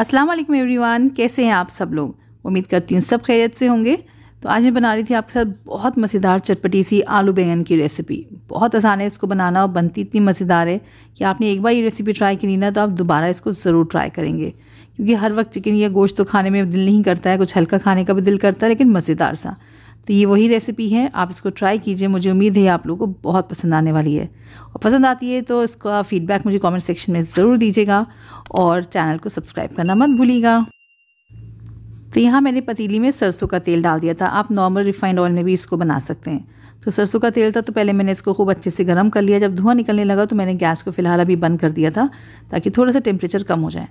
अस्सलाम वालेकुम एवरीवन कैसे हैं आप सब लोग उम्मीद करती हूँ सब खैरियत से होंगे तो आज मैं बना रही थी आपके साथ बहुत मज़ेदार चटपटी सी आलू बैंगन की रेसिपी बहुत आसान है इसको बनाना और बनती इतनी मज़ेदार है कि आपने एक बार ये रेसिपी ट्राई करी ना तो आप दोबारा इसको ज़रूर ट्राई करेंगे क्योंकि हर वक्त चिकन या गोश्त तो खाने में दिल नहीं करता है कुछ हल्का खाने का भी दिल करता है लेकिन मज़ेदार सा तो ये वही रेसिपी है आप इसको ट्राई कीजिए मुझे उम्मीद है आप लोगों को बहुत पसंद आने वाली है और पसंद आती है तो इसका फीडबैक मुझे कमेंट सेक्शन में ज़रूर दीजिएगा और चैनल को सब्सक्राइब करना मत भूलिएगा तो यहाँ मैंने पतीली में सरसों का तेल डाल दिया था आप नॉर्मल रिफाइंड ऑयल में भी इसको बना सकते हैं तो सरसों का तेल था तो पहले मैंने इसको खूब अच्छे से गर्म कर लिया जब धुआं निकलने लगा तो मैंने गैस को फ़िलहाल अभी बंद कर दिया था ताकि थोड़ा सा टेम्परेचर कम हो जाए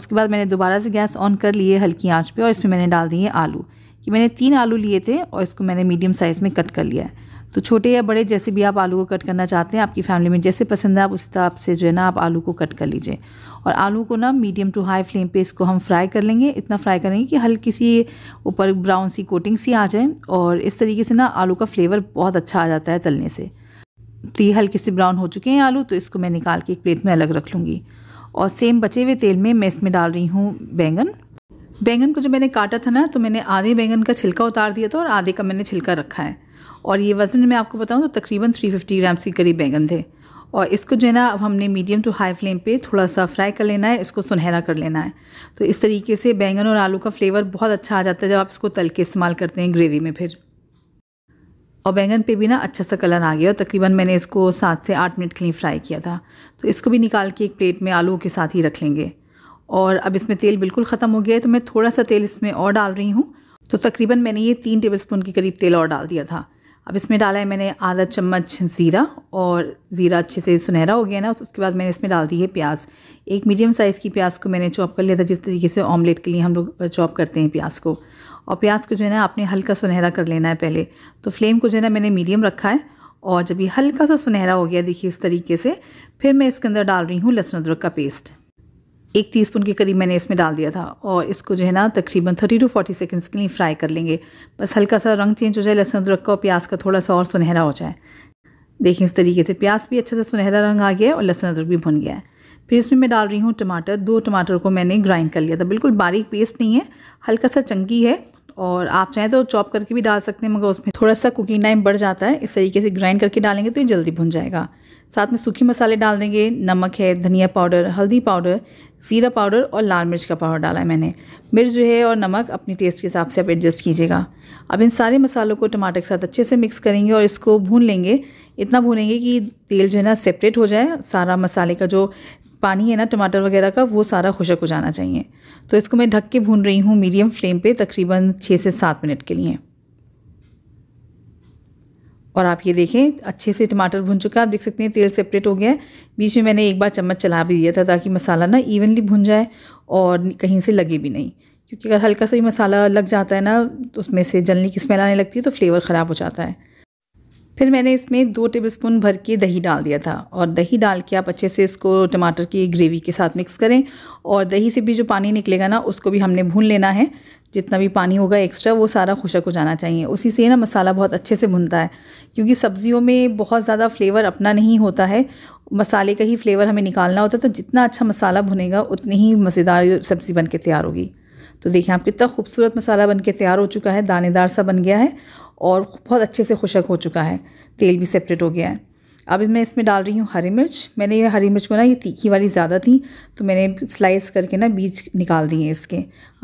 उसके बाद मैंने दोबारा से गैस ऑन कर लिए हल्की आँच पर और इसमें मैंने डाल दिए आलू कि मैंने तीन आलू लिए थे और इसको मैंने मीडियम साइज़ में कट कर लिया है तो छोटे या बड़े जैसे भी आप आलू को कट करना चाहते हैं आपकी फैमिली में जैसे पसंद है आप उस हिसाब से जो है ना आप आलू को कट कर लीजिए और आलू को ना मीडियम टू हाई फ्लेम पे इसको हम फ्राई कर लेंगे इतना फ्राई करेंगे कि हल्की सी ऊपर ब्राउन सी कोटिंग सी आ जाए और इस तरीके से ना आलू का फ्लेवर बहुत अच्छा आ जाता है तलने से तो ये हल्के से ब्राउन हो चुके हैं आलू तो इसको मैं निकाल के एक प्लेट में अलग रख लूँगी और सेम बचे हुए तेल में मैं इसमें डाल रही हूँ बैंगन बैंगन को जो मैंने काटा था ना तो मैंने आधे बैंगन का छिलका उतार दिया था और आधे का मैंने छिलका रखा है और ये वज़न मैं आपको बताऊँ तो तकरीबन 350 ग्राम्स के करीब बैंगन थे और इसको जो है ना अब हमने मीडियम टू हाई फ्लेम पे थोड़ा सा फ्राई कर लेना है इसको सुनहरा कर लेना है तो इस तरीके से बैंगन और आलू का फ्लेवर बहुत अच्छा आ जाता है जब आप इसको तल के इस्तेमाल करते हैं ग्रेवी में फिर और बैंगन पे भी ना अच्छा सा कलर आ गया और तकरीबन मैंने इसको सात से आठ मिनट के लिए फ्राई किया था तो इसको भी निकाल के एक प्लेट में आलू के साथ ही रख लेंगे और अब इसमें तेल बिल्कुल ख़त्म हो गया है तो मैं थोड़ा सा तेल इसमें और डाल रही हूँ तो तकरीबन मैंने ये तीन टेबल स्पून के करीब तेल और डाल दिया था अब इसमें डाला है मैंने आधा चम्मच ज़ीरा और ज़ीरा अच्छे से सुनहरा हो गया ना तो उसके बाद मैंने इसमें डाल दी है प्याज एक मीडियम साइज़ की प्याज को मैंने चॉप कर लिया था जिस तरीके से ऑमलेट के लिए हम लोग चॉप करते हैं प्याज को और प्याज को जो है ना आपने हल्का सुनहरा कर लेना है पहले तो फ्लेम को जो है ना मैंने मीडियम रखा है और जब ये हल्का सा सुनहरा हो गया देखिए इस तरीके से फिर मैं इसके अंदर डाल रही हूँ लहसुन अदरक का पेस्ट एक टीस्पून के करीब मैंने इसमें डाल दिया था और इसको जो है ना तकरीबन थर्टी टू फोर्टी सेकेंड्स के लिए फ्राई कर लेंगे बस हल्का सा रंग चेंज हो जाए लहसुन अदरक का और प्याज का थोड़ा सा और सुनहरा हो जाए देखिए इस तरीके से प्याज भी अच्छे से सुनहरा रंग आ गया है और लहसुन अदरक भी भुन गया है फिर इसमें मैं डाल रही हूँ टमाटर दो टमाटर को मैंने ग्राइंड कर लिया था बिल्कुल बारीक पेस्ट नहीं है हल्का सा चंकी है और आप चाहें तो चॉप करके भी डाल सकते हैं मगर उसमें थोड़ा सा कुकिंग टाइम बढ़ जाता है इस तरीके से ग्राइंड करके डालेंगे तो ये जल्दी भुन जाएगा साथ में सूखे मसाले डाल देंगे नमक है धनिया पाउडर हल्दी पाउडर जीरा पाउडर और लाल मिर्च का पाउडर डाला है मैंने मिर्च जो है और नमक अपनी टेस्ट के हिसाब से आप एडजस्ट कीजिएगा अब इन सारे मसालों को टमाटर के साथ अच्छे से मिक्स करेंगे और इसको भून लेंगे इतना भूनेंगे कि तेल जो है ना सेपरेट हो जाए सारा मसाले का जो पानी है ना टमाटर वगैरह का वो सारा खुशक हो जाना चाहिए तो इसको मैं ढक के भून रही हूँ मीडियम फ्लेम पे तकरीबन छः से सात मिनट के लिए और आप ये देखें अच्छे से टमाटर भुन चुका है आप देख सकते हैं तेल सेपरेट हो गया है बीच में मैंने एक बार चम्मच चला भी दिया था ताकि मसाला ना इवनली भुन जाए और कहीं से लगे भी नहीं क्योंकि अगर हल्का सा ही मसाला लग जाता है ना तो उसमें से जलने की स्मेल आने लगती है तो फ्लेवर ख़राब हो जाता है फिर मैंने इसमें दो टेबलस्पून भर के दही डाल दिया था और दही डाल के आप अच्छे से इसको टमाटर की ग्रेवी के साथ मिक्स करें और दही से भी जो पानी निकलेगा ना उसको भी हमने भून लेना है जितना भी पानी होगा एक्स्ट्रा वो सारा खुशक हो जाना चाहिए उसी से ना मसाला बहुत अच्छे से भुनता है क्योंकि सब्जियों में बहुत ज़्यादा फ्लेवर अपना नहीं होता है मसाले का ही फ्लेवर हमें निकालना होता है तो जितना अच्छा मसाला भुनेगा उतनी ही मज़ेदार सब्ज़ी बन के तैयार होगी तो देखिए आप कितना खूबसूरत मसाला बन के तैयार हो चुका है दानेदार सा बन गया है और बहुत अच्छे से खुशक हो चुका है तेल भी सेपरेट हो गया है अब मैं इसमें डाल रही हूँ हरी मिर्च मैंने ये हरी मिर्च को ना ये तीखी वाली ज़्यादा थी तो मैंने स्लाइस करके ना बीज निकाल दिए इसके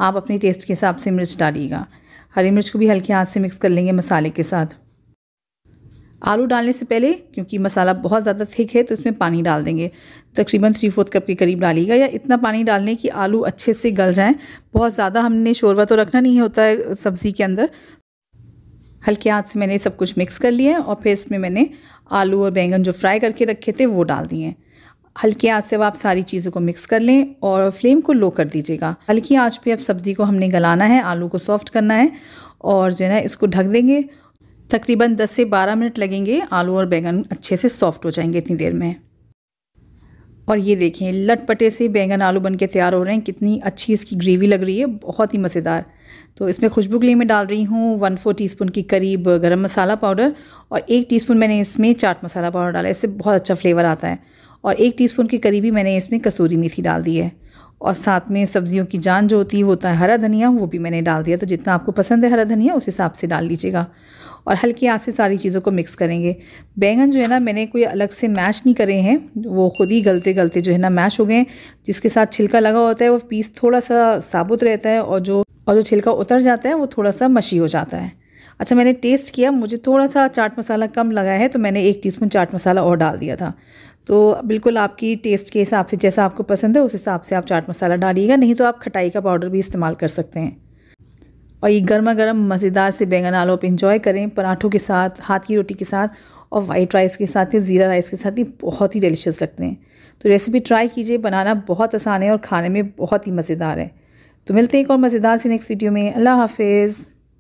आप अपने टेस्ट के हिसाब से मिर्च डालिएगा हरी मिर्च को भी हल्के हाथ से मिक्स कर लेंगे मसाले के साथ आलू डालने से पहले क्योंकि मसाला बहुत ज़्यादा थिक है तो इसमें पानी डाल देंगे तकरीबन थ्री फोर्थ कप के करीब डालिएगा या इतना पानी डालने कि आलू अच्छे से गल जाएं बहुत ज़्यादा हमने शोरबा तो रखना नहीं होता है सब्ज़ी के अंदर हल्के हाथ से मैंने सब कुछ मिक्स कर लिया है और फिर इसमें मैंने आलू और बैंगन जो फ्राई करके रखे थे वो डाल दिए हैं हल्की आँच से अब आप सारी चीज़ों को मिक्स कर लें और फ्लेम को लो कर दीजिएगा हल्की आँच पे अब सब्ज़ी को हमने गलाना है आलू को सॉफ्ट करना है और जो है इसको ढक देंगे तकरीबन 10 से 12 मिनट लगेंगे आलू और बैंगन अच्छे से सॉफ्ट हो जाएंगे इतनी देर में और ये देखें लटपटे से बैंगन आलू बन के तैयार हो रहे हैं कितनी अच्छी इसकी ग्रेवी लग रही है बहुत ही मज़ेदार तो इसमें खुशबू के लिए मैं डाल रही हूँ वन फोर टी के करीब गरम मसाला पाउडर और एक टीस्पून मैंने इसमें चाट मसाला पाउडर डाला इससे बहुत अच्छा फ्लेवर आता है और एक टीस्पून के करीब ही मैंने इसमें कसूरी मेथी डाल दी है और साथ में सब्जियों की जान जो होती है वो होता है हरा धनिया वो भी मैंने डाल दिया तो जितना आपको पसंद है हरा धनिया उस हिसाब से डाल लीजिएगा और हल्की आँच से सारी चीज़ों को मिक्स करेंगे बैंगन जो है ना मैंने कोई अलग से मैश नहीं करे हैं वो खुद ही गलते गलते जो है ना मैश हो गए जिसके साथ छिलका लगा होता है वो पीस थोड़ा सा साबुत रहता है और जो और जो छिलका उतर जाता है वो थोड़ा सा मशी हो जाता है अच्छा मैंने टेस्ट किया मुझे थोड़ा सा चाट मसाला कम लगा है तो मैंने एक टीस्पून चाट मसाला और डाल दिया था तो बिल्कुल आपकी टेस्ट के हिसाब से जैसा आपको पसंद है उस हिसाब से आप चाट मसाला डालिएगा नहीं तो आप खटाई का पाउडर भी इस्तेमाल कर सकते हैं और ये गर्मा गर्म मज़ेदार से बैंगन आलू आप इंजॉय करें पराठों के साथ हाथ की रोटी के साथ और वाइट राइस के साथ या ज़ीरा राइस के साथ ये बहुत ही डिलीशियस लगते हैं तो रेसिपी ट्राई कीजिए बनाना बहुत आसान है और खाने में बहुत ही मज़ेदार है तो मिलते हैं एक और मज़ेदार से नेक्स्ट वीडियो में अल्लाह हाफिज़